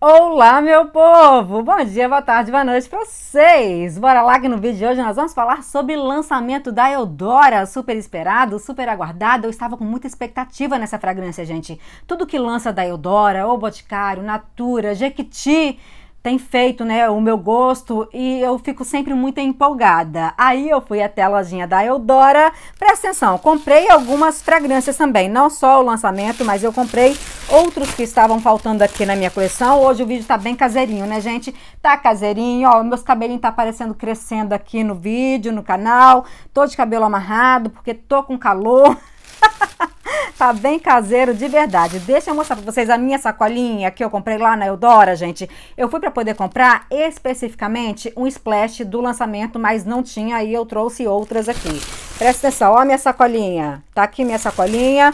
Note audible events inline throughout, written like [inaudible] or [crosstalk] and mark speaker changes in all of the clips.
Speaker 1: Olá, meu povo! Bom dia, boa tarde, boa noite para vocês! Bora lá que no vídeo de hoje nós vamos falar sobre o lançamento da Eudora, super esperado, super aguardado. Eu estava com muita expectativa nessa fragrância, gente. Tudo que lança da Eudora, ou Boticário, Natura, Jequiti, tem feito, né, o meu gosto e eu fico sempre muito empolgada. Aí eu fui até a lojinha da Eudora. Presta atenção, comprei algumas fragrâncias também, não só o lançamento, mas eu comprei outros que estavam faltando aqui na minha coleção. Hoje o vídeo tá bem caseirinho, né, gente? Tá caseirinho, ó, meus cabelinhos tá aparecendo crescendo aqui no vídeo, no canal. Tô de cabelo amarrado porque tô com calor. [laughs] Tá bem caseiro de verdade. Deixa eu mostrar pra vocês a minha sacolinha que eu comprei lá na Eudora, gente. Eu fui pra poder comprar especificamente um splash do lançamento, mas não tinha aí eu trouxe outras aqui. Presta atenção, ó minha sacolinha. Tá aqui minha sacolinha.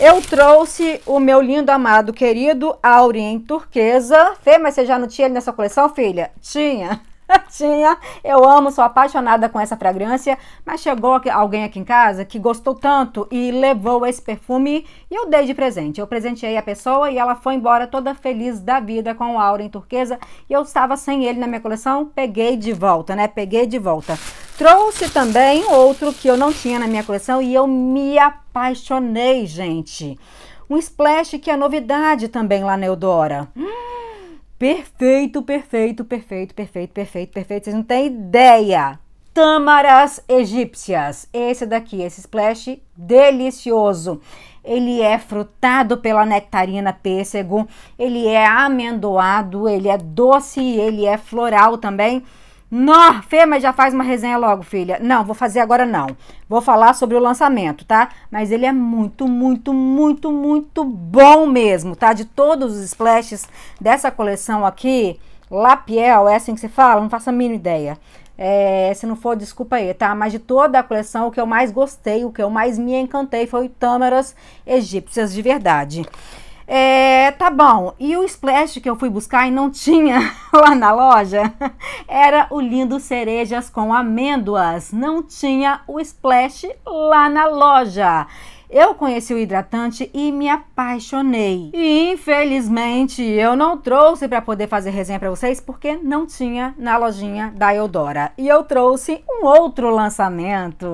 Speaker 1: Eu trouxe o meu lindo, amado, querido Aurim Turquesa. Fê, mas você já não tinha ele nessa coleção, filha? Tinha. [laughs] tinha. Eu amo, sou apaixonada com essa fragrância, mas chegou alguém aqui em casa que gostou tanto e levou esse perfume e eu dei de presente. Eu presenteei a pessoa e ela foi embora toda feliz da vida com o aura em turquesa e eu estava sem ele na minha coleção, peguei de volta, né? Peguei de volta. Trouxe também outro que eu não tinha na minha coleção e eu me apaixonei, gente. Um splash que é novidade também lá na Eudora. Hum! Perfeito, perfeito, perfeito, perfeito, perfeito, perfeito. Vocês não têm ideia. Tâmaras egípcias. Esse daqui, esse splash delicioso. Ele é frutado pela nectarina pêssego, ele é amendoado, ele é doce, ele é floral também. Nó, Fê, mas já faz uma resenha logo, filha. Não, vou fazer agora não. Vou falar sobre o lançamento, tá? Mas ele é muito, muito, muito, muito bom mesmo, tá? De todos os splashes dessa coleção aqui, Lapiel, é assim que se fala? Não faço a mínima ideia. É, se não for, desculpa aí, tá? Mas de toda a coleção, o que eu mais gostei, o que eu mais me encantei foi tâmaras egípcias de verdade. É, tá bom. E o splash que eu fui buscar e não [laughs] tinha lá na loja era o lindo cerejas com amêndoas. Não tinha o splash lá na loja. Eu conheci o hidratante e me apaixonei. E infelizmente eu não trouxe para poder fazer resenha para vocês porque não tinha na lojinha da Eudora. E eu trouxe um outro lançamento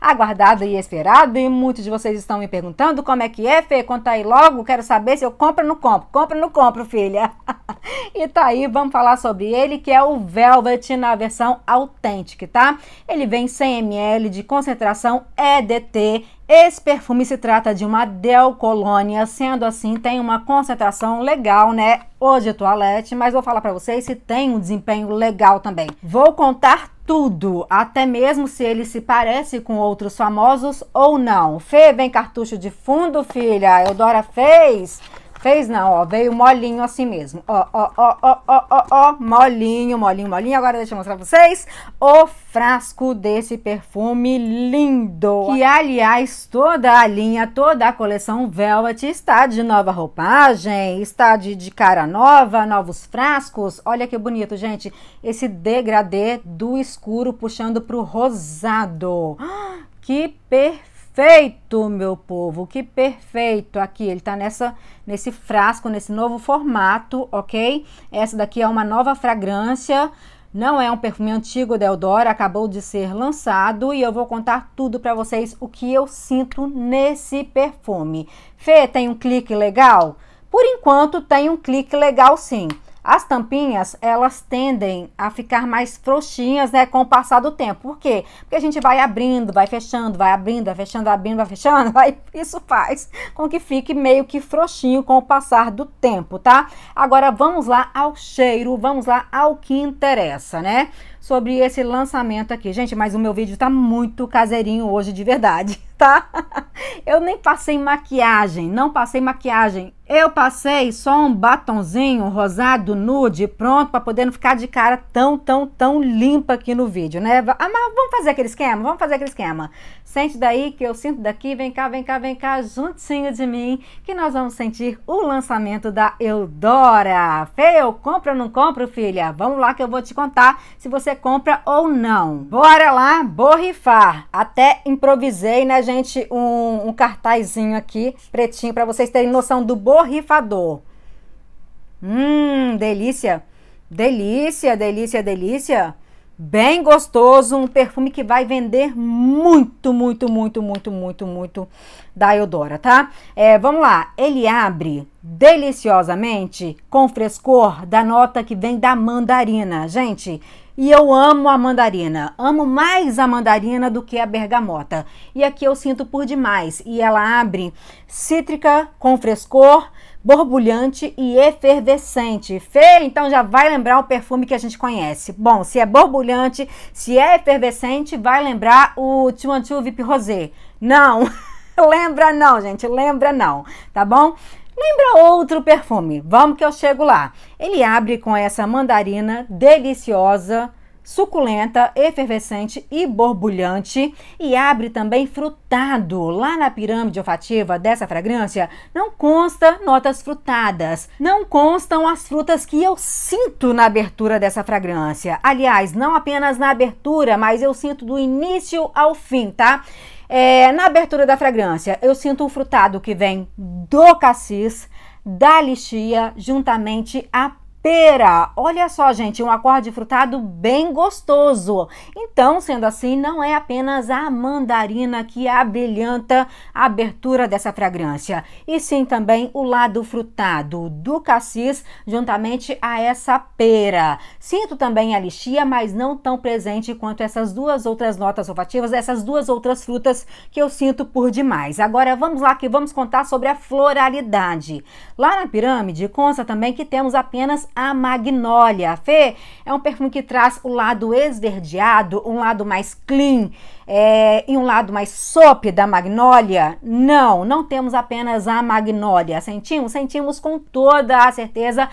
Speaker 1: aguardado e esperado e muitos de vocês estão me perguntando como é que é, Fê, conta aí logo, quero saber se eu compro ou não compro. Compro ou não compro, filha? [laughs] e tá aí, vamos falar sobre ele, que é o Velvet na versão autêntica, tá? Ele vem 100 ml de concentração EDT esse perfume se trata de uma Del Colônia, sendo assim, tem uma concentração legal, né? Hoje de toalete, mas vou falar para vocês se tem um desempenho legal também. Vou contar tudo, até mesmo se ele se parece com outros famosos ou não. Fê, vem cartucho de fundo, filha. Eudora fez. Fez não, ó, veio molinho assim mesmo. Ó, ó, ó, ó, ó, ó, ó, molinho, molinho, molinho. Agora deixa eu mostrar pra vocês o frasco desse perfume lindo. Que, aliás, toda a linha, toda a coleção Velvet está de nova roupagem, está de, de cara nova, novos frascos. Olha que bonito, gente. Esse degradê do escuro puxando pro rosado. [gasps] Que perfeito! perfeito, meu povo, que perfeito. Aqui, ele tá nessa, nesse frasco, nesse novo formato, ok? Essa daqui é uma nova fragrância, não é um perfume antigo da Eldora, acabou de ser lançado e eu vou contar tudo para vocês o que eu sinto nesse perfume. Fê, tem um clique legal? Por enquanto tem um clique legal sim. As tampinhas, elas tendem a ficar mais frouxinhas, né, com o passar do tempo. Por quê? Porque a gente vai abrindo, vai fechando, vai abrindo, vai fechando, vai abrindo, vai fechando, vai... [laughs] isso faz com que fique meio que frouxinho com o passar do tempo, tá? Agora vamos lá ao cheiro, vamos lá ao que interessa, né? sobre esse lançamento aqui. Gente, mas o meu vídeo tá muito caseirinho hoje de verdade, [laughs] tá? Eu nem passei maquiagem, não passei maquiagem. Eu passei só um batonzinho rosado nude pronto para poder não ficar de cara tão, tão, tão limpa aqui no vídeo, né? Ah, mas vamos fazer aquele esquema? Vamos fazer aquele esquema. Sente daí que eu sinto daqui, vem cá, vem cá, vem cá, juntinho de mim, que nós vamos sentir o lançamento da Eudora. Fê, eu compro ou não compro, filha? Vamos lá que eu vou te contar se você compra ou não. Bora lá borrifar. Até improvisei, né, gente, um, um cartazinho aqui, pretinho, para vocês terem noção do borrifador. Hum, delícia. Delícia, delícia, delícia. Bem gostoso, um perfume que vai vender muito, muito, muito, muito, muito, muito da Eudora, tá? É, vamos lá, ele abre deliciosamente com frescor da nota que vem da mandarina. Gente, e eu amo a mandarina, amo mais a mandarina do que a bergamota. E aqui eu sinto por demais. E ela abre cítrica com frescor, borbulhante e efervescente. Fê, então já vai lembrar o perfume que a gente conhece. Bom, se é borbulhante, se é efervescente, vai lembrar o Timantiu Vip Rosé. Não, [laughs] lembra não, gente, lembra não, tá bom? Lembra outro perfume? Vamos que eu chego lá. Ele abre com essa mandarina deliciosa, suculenta, efervescente e borbulhante e abre também frutado. Lá na pirâmide olfativa dessa fragrância não consta notas frutadas, não constam as frutas que eu sinto na abertura dessa fragrância. Aliás, não apenas na abertura, mas eu sinto do início ao fim, tá? É, na abertura da fragrância, eu sinto um frutado que vem do cassis, da lixia, juntamente a pera. Olha só, gente, um acorde frutado bem gostoso. Então, sendo assim, não é apenas a mandarina que abrilhanta a abertura dessa fragrância, e sim também o lado frutado do cassis juntamente a essa pera. Sinto também a lixia, mas não tão presente quanto essas duas outras notas olfativas, essas duas outras frutas que eu sinto por demais. Agora vamos lá que vamos contar sobre a floralidade. Lá na pirâmide consta também que temos apenas a magnólia. Fê, é um perfume que traz o lado esverdeado, um lado mais clean é, e um lado mais soap da magnólia? Não, não temos apenas a magnólia. Sentimos? Sentimos com toda a certeza,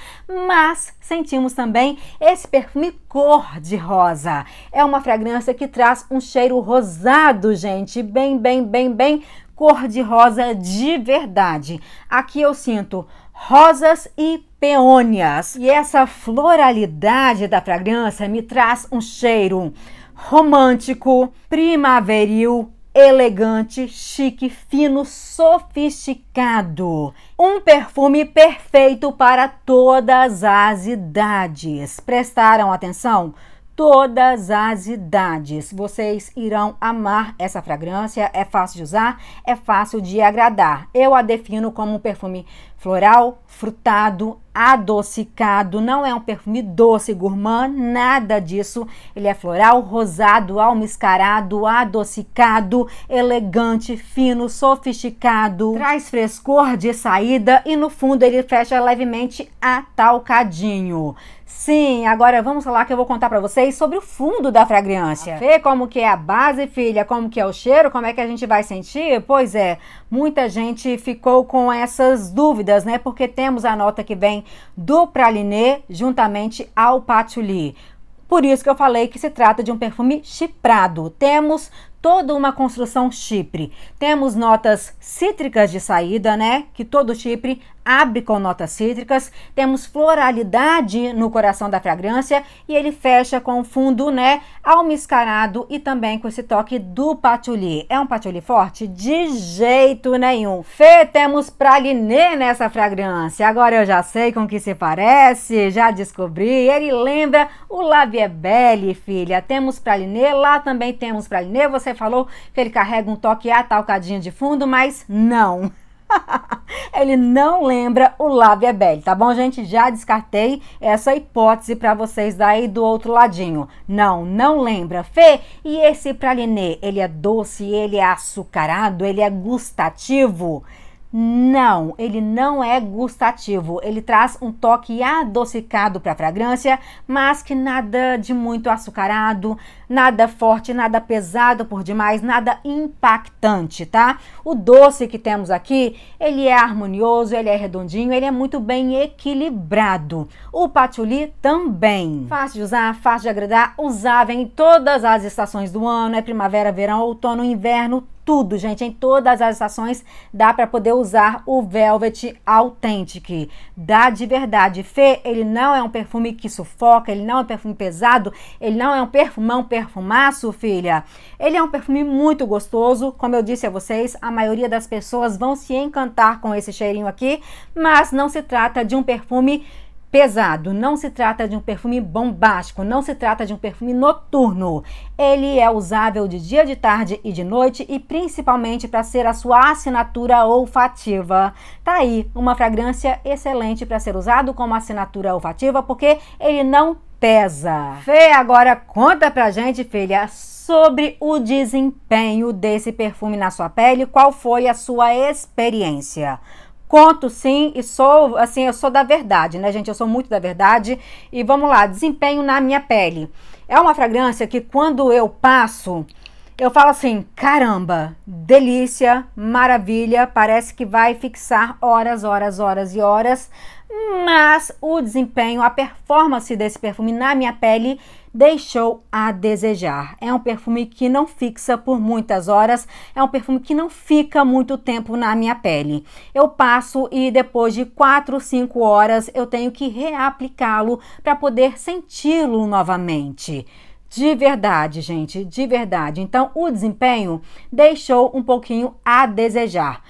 Speaker 1: mas sentimos também esse perfume cor de rosa. É uma fragrância que traz um cheiro rosado, gente, bem, bem, bem, bem cor de rosa de verdade. Aqui eu sinto rosas e peônias. E essa floralidade da fragrância me traz um cheiro romântico, primaveril, elegante, chique, fino, sofisticado. Um perfume perfeito para todas as idades. Prestaram atenção? todas as idades. Vocês irão amar essa fragrância, é fácil de usar, é fácil de agradar. Eu a defino como um perfume floral, frutado, adocicado, não é um perfume doce, gourmand, nada disso. Ele é floral, rosado, almiscarado, adocicado, elegante, fino, sofisticado, traz frescor de saída e no fundo ele fecha levemente atalcadinho. Sim, agora vamos falar que eu vou contar para vocês sobre o fundo da fragrância. Vê como que é a base, filha, como que é o cheiro, como é que a gente vai sentir? Pois é, muita gente ficou com essas dúvidas, né? Porque temos a nota que vem do praliné juntamente ao patchouli. Por isso que eu falei que se trata de um perfume chiprado. Temos toda uma construção chipre. Temos notas cítricas de saída, né? Que todo chipre abre com notas cítricas. Temos floralidade no coração da fragrância e ele fecha com um fundo, né? Almiscarado e também com esse toque do patchouli. É um patchouli forte? De jeito nenhum. Fê, temos praliné nessa fragrância. Agora eu já sei com que se parece, já descobri. Ele lembra o Labiebelle, filha. Temos praliné, lá também temos praliné. Você você falou que ele carrega um toque atalcadinho de fundo, mas não. [laughs] ele não lembra o Lábia é Belle, tá bom, gente? Já descartei essa hipótese para vocês daí do outro ladinho. Não, não lembra. Fê, e esse praliné? Ele é doce, ele é açucarado, ele é gustativo? Não, ele não é gustativo. Ele traz um toque adocicado para a fragrância, mas que nada de muito açucarado, nada forte, nada pesado por demais, nada impactante, tá? O doce que temos aqui, ele é harmonioso, ele é redondinho, ele é muito bem equilibrado. O patchouli também. Fácil de usar, fácil de agradar, usável em todas as estações do ano, é primavera, verão, outono, inverno, tudo, gente, em todas as estações dá para poder usar o Velvet Authentic. Dá de verdade. Fê, ele não é um perfume que sufoca, ele não é um perfume pesado, ele não é um perfumão perfumaço, filha. Ele é um perfume muito gostoso, como eu disse a vocês, a maioria das pessoas vão se encantar com esse cheirinho aqui, mas não se trata de um perfume pesado, não se trata de um perfume bombástico, não se trata de um perfume noturno. Ele é usável de dia, de tarde e de noite e principalmente para ser a sua assinatura olfativa. Tá aí uma fragrância excelente para ser usado como assinatura olfativa porque ele não pesa. Fê, agora conta pra gente, filha, sobre o desempenho desse perfume na sua pele, qual foi a sua experiência? Conto sim e sou, assim, eu sou da verdade, né, gente? Eu sou muito da verdade. E vamos lá, desempenho na minha pele. É uma fragrância que quando eu passo, eu falo assim: caramba, delícia, maravilha, parece que vai fixar horas, horas, horas e horas mas o desempenho, a performance desse perfume na minha pele deixou a desejar. É um perfume que não fixa por muitas horas, é um perfume que não fica muito tempo na minha pele. Eu passo e depois de 4, 5 horas eu tenho que reaplicá-lo para poder senti-lo novamente. De verdade, gente, de verdade. Então, o desempenho deixou um pouquinho a desejar.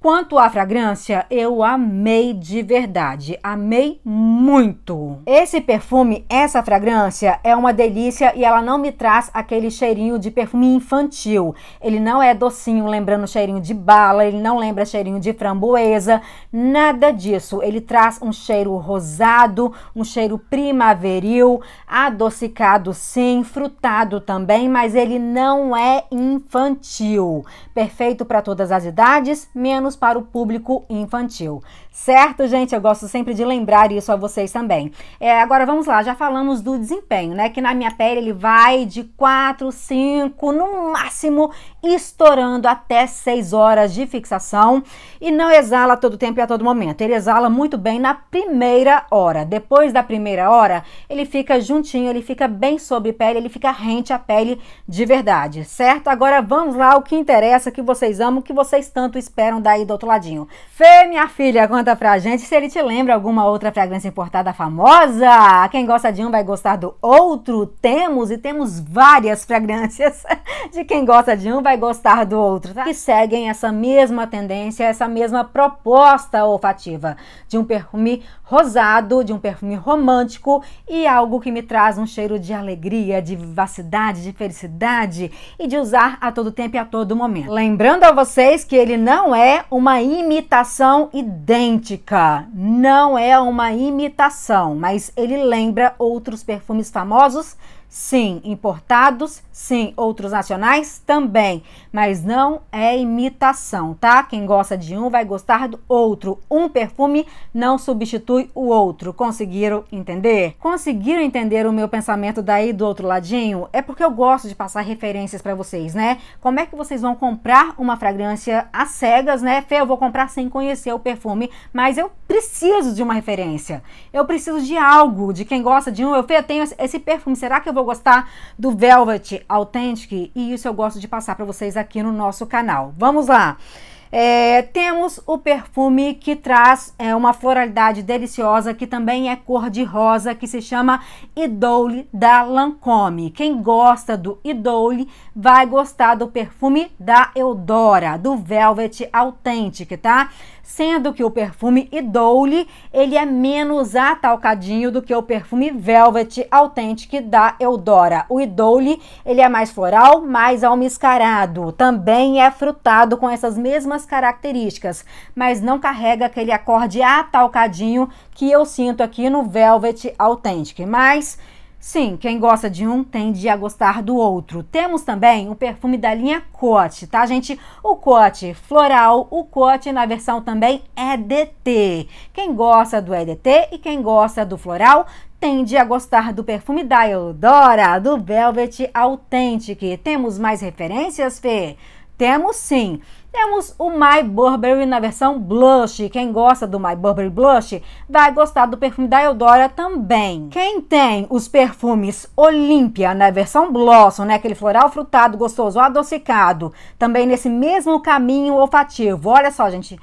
Speaker 1: Quanto à fragrância, eu amei de verdade, amei muito. Esse perfume, essa fragrância é uma delícia e ela não me traz aquele cheirinho de perfume infantil. Ele não é docinho, lembrando cheirinho de bala, ele não lembra cheirinho de framboesa, nada disso. Ele traz um cheiro rosado, um cheiro primaveril, adocicado sim, frutado também, mas ele não é infantil. Perfeito para todas as idades, menos para o público infantil. Certo, gente? Eu gosto sempre de lembrar isso a vocês também. É, agora vamos lá, já falamos do desempenho, né? Que na minha pele ele vai de 4, 5, no máximo estourando até 6 horas de fixação e não exala todo tempo e a todo momento. Ele exala muito bem na primeira hora. Depois da primeira hora, ele fica juntinho, ele fica bem sobre pele, ele fica rente à pele de verdade, certo? Agora vamos lá o que interessa, que vocês amam, que vocês tanto esperam da aí do outro ladinho. Fê, minha filha, conta pra gente se ele te lembra alguma outra fragrância importada famosa. Quem gosta de um vai gostar do outro. Temos e temos várias fragrâncias [laughs] de quem gosta de um vai gostar do outro, tá? Que seguem essa mesma tendência, essa mesma proposta olfativa de um perfume rosado, de um perfume romântico e algo que me traz um cheiro de alegria, de vivacidade, de felicidade e de usar a todo tempo e a todo momento. Lembrando a vocês que ele não é uma imitação idêntica. Não é uma imitação, mas ele lembra outros perfumes famosos Sim, importados, sim, outros nacionais também, mas não é imitação, tá? Quem gosta de um vai gostar do outro. Um perfume não substitui o outro. Conseguiram entender? Conseguiram entender o meu pensamento daí do outro ladinho? É porque eu gosto de passar referências para vocês, né? Como é que vocês vão comprar uma fragrância às cegas, né? Fê, eu vou comprar sem conhecer o perfume, mas eu preciso de uma referência. Eu preciso de algo, de quem gosta de um. Eu, Fê, eu tenho esse perfume, será que eu vou gostar do Velvet Authentic e isso eu gosto de passar para vocês aqui no nosso canal. Vamos lá! É, temos o perfume que traz é, uma floralidade deliciosa, que também é cor de rosa, que se chama Idole da Lancôme. Quem gosta do Idole vai gostar do perfume da Eudora, do Velvet Authentic, tá? Sendo que o perfume Idole, ele é menos atalcadinho do que o perfume Velvet Authentic da Eudora. O Idole, ele é mais floral, mais almiscarado. Também é frutado com essas mesmas características, mas não carrega aquele acorde atalcadinho que eu sinto aqui no Velvet Authentic. Mas Sim, quem gosta de um tende a gostar do outro. Temos também o perfume da linha Cote, tá, gente? O Cote floral, o Cote na versão também EDT. Quem gosta do EDT e quem gosta do floral tende a gostar do perfume da Eudora, do Velvet Authentic. Temos mais referências, Fê? Temos sim. Temos o My Burberry na versão blush. Quem gosta do My Burberry blush vai gostar do perfume da Eudora também. Quem tem os perfumes Olympia na versão blossom, né, aquele floral frutado, gostoso, adocicado, também nesse mesmo caminho olfativo. Olha só, gente,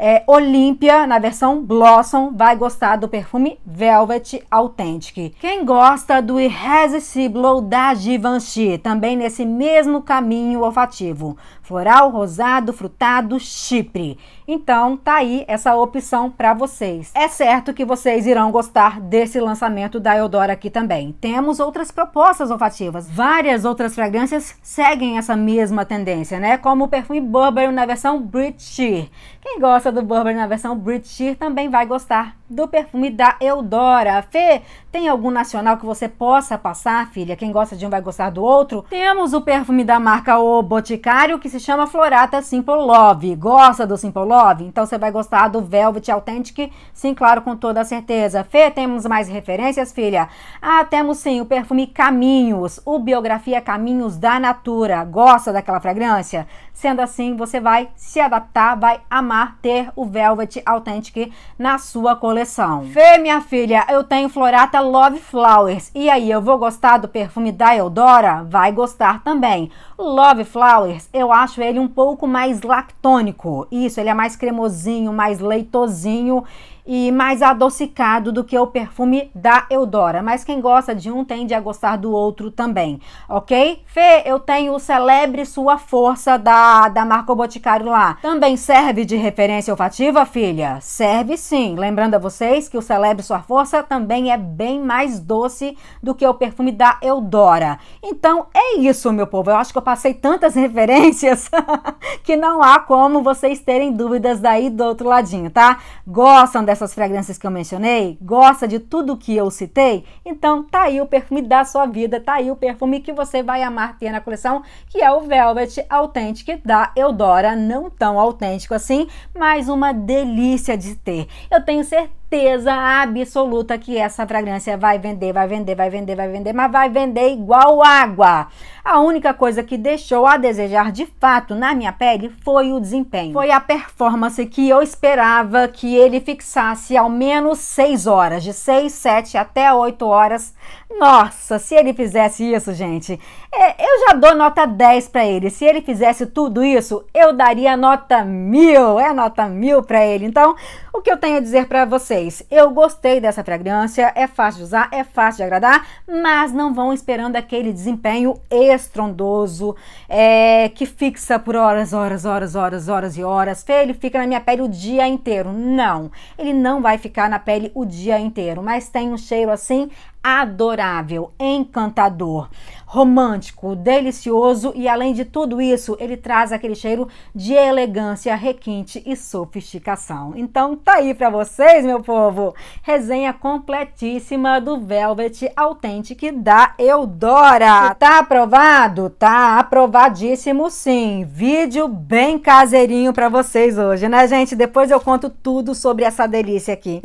Speaker 1: é, Olímpia, na versão Blossom, vai gostar do perfume Velvet Authentic. Quem gosta do Irresistible da Givenchy, também nesse mesmo caminho olfativo floral, rosado, frutado, chipre. Então, tá aí essa opção para vocês. É certo que vocês irão gostar desse lançamento da Eudora aqui também. Temos outras propostas olfativas. Várias outras fragrâncias seguem essa mesma tendência, né? Como o perfume Burberry na versão British. Quem gosta do Burberry na versão British também vai gostar do perfume da Eudora. Fê, tem algum nacional que você possa passar, filha? Quem gosta de um vai gostar do outro? Temos o perfume da marca O Boticário, que se chama Florata Simple Love. Gosta do Simple Love? Então você vai gostar do Velvet Authentic, sim, claro, com toda certeza. Fê, temos mais referências, filha? Ah, temos sim o perfume Caminhos, o Biografia Caminhos da Natura. Gosta daquela fragrância? Sendo assim, você vai se adaptar, vai amar ter o Velvet Authentic na sua coleção coleção. Fê, minha filha, eu tenho Florata Love Flowers. E aí, eu vou gostar do perfume da Eudora? Vai gostar também. Love Flowers, eu acho ele um pouco mais lactônico. Isso, ele é mais cremosinho, mais leitosinho e mais adocicado do que o perfume da Eudora. Mas quem gosta de um tende a gostar do outro também, ok? Fê, eu tenho o Celebre Sua Força da, da Marco Boticário lá. Também serve de referência olfativa, filha? Serve sim. Lembrando a vocês que o Celebre Sua Força também é bem mais doce do que o perfume da Eudora. Então é isso, meu povo. Eu acho que eu passei tantas [laughs] referências [laughs] que não há como vocês terem dúvidas daí do outro ladinho, tá? Gostam dessa essas fragrâncias que eu mencionei? Gosta de tudo que eu citei? Então tá aí o perfume da sua vida, tá aí o perfume que você vai amar ter na coleção, que é o Velvet Authentic da Eudora, não tão autêntico assim, mas uma delícia de ter. Eu tenho certeza certeza absoluta que essa fragrância vai vender, vai vender, vai vender, vai vender, mas vai vender igual água. A única coisa que deixou a desejar de fato na minha pele foi o desempenho. Foi a performance que eu esperava que ele fixasse ao menos 6 horas, de 6, 7 até 8 horas. Nossa, se ele fizesse isso, gente, é, eu já dou nota 10 para ele. Se ele fizesse tudo isso, eu daria nota mil, é nota mil para ele. Então, o que eu tenho a dizer para vocês? Eu gostei dessa fragrância, é fácil de usar, é fácil de agradar, mas não vão esperando aquele desempenho estrondoso, é, que fixa por horas, horas, horas, horas, horas e horas. Ele fica na minha pele o dia inteiro. Não, ele não vai ficar na pele o dia inteiro, mas tem um cheiro assim adorável, encantador romântico, delicioso e além de tudo isso, ele traz aquele cheiro de elegância, requinte e sofisticação. Então tá aí para vocês, meu povo, resenha completíssima do Velvet Authentic da Eudora. Tá aprovado? Tá aprovadíssimo sim. Vídeo bem caseirinho para vocês hoje, né, gente? Depois eu conto tudo sobre essa delícia aqui.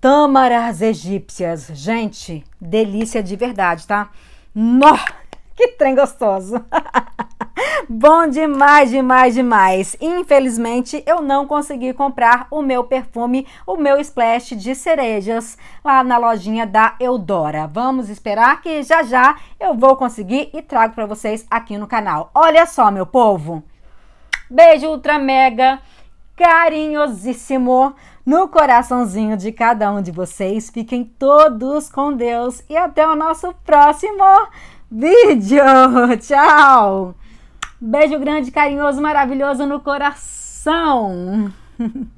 Speaker 1: Tâmaras egípcias. Gente, delícia de verdade, tá? Nó! Que trem gostoso! [laughs] Bom demais, demais, demais. Infelizmente, eu não consegui comprar o meu perfume, o meu splash de cerejas lá na lojinha da Eudora. Vamos esperar que já já eu vou conseguir e trago para vocês aqui no canal. Olha só, meu povo. Beijo ultra mega carinhosíssimo no coraçãozinho de cada um de vocês. Fiquem todos com Deus e até o nosso próximo vídeo. [laughs] Tchau! Beijo grande, carinhoso, maravilhoso no coração. [laughs]